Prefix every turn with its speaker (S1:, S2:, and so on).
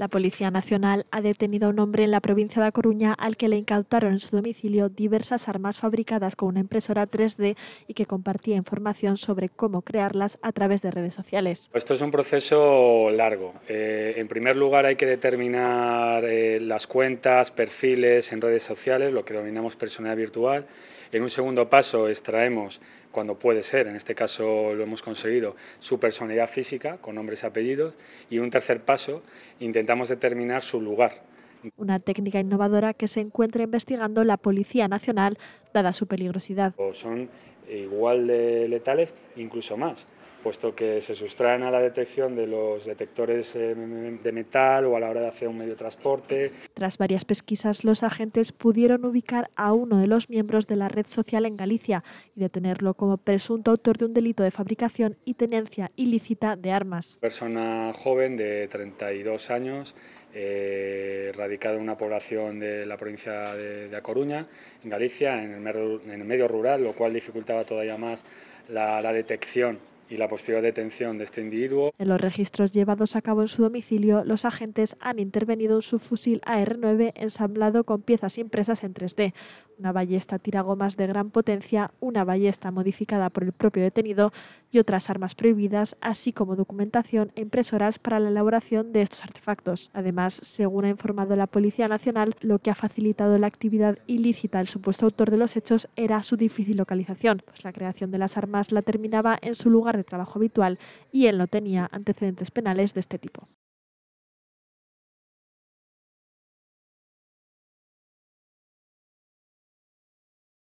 S1: La Policía Nacional ha detenido a un hombre en la provincia de La Coruña al que le incautaron en su domicilio diversas armas fabricadas con una impresora 3D y que compartía información sobre cómo crearlas a través de redes sociales.
S2: Esto es un proceso largo. Eh, en primer lugar hay que determinar eh, las cuentas, perfiles en redes sociales, lo que denominamos persona virtual. En un segundo paso extraemos cuando puede ser, en este caso lo hemos conseguido, su personalidad física con nombres y apellidos y un tercer paso, intentamos determinar su lugar.
S1: Una técnica innovadora que se encuentra investigando la Policía Nacional dada su peligrosidad.
S2: son eh, igual de letales, incluso más, puesto que se sustraen a la detección de los detectores eh, de metal o a la hora de hacer un medio de transporte.
S1: Tras varias pesquisas, los agentes pudieron ubicar a uno de los miembros de la red social en Galicia y detenerlo como presunto autor de un delito de fabricación y tenencia ilícita de armas.
S2: Persona joven de 32 años eh, radicado en una población de la provincia de, de A Coruña, en Galicia, en en el, medio rural, lo cual dificultaba todavía más la detección y la posterior detención de este individuo.
S1: En los registros llevados a cabo en su domicilio, los agentes han intervenido un subfusil AR-9 ensamblado con piezas impresas en 3D, una ballesta tiragomas de gran potencia, una ballesta modificada por el propio detenido y otras armas prohibidas, así como documentación e impresoras para la elaboración de estos artefactos. Además, según ha informado la Policía Nacional, lo que ha facilitado la actividad ilícita del supuesto autor de los hechos era su difícil localización, pues la creación de las armas la terminaba en su lugar trabajo habitual y él no tenía antecedentes penales de
S2: este tipo.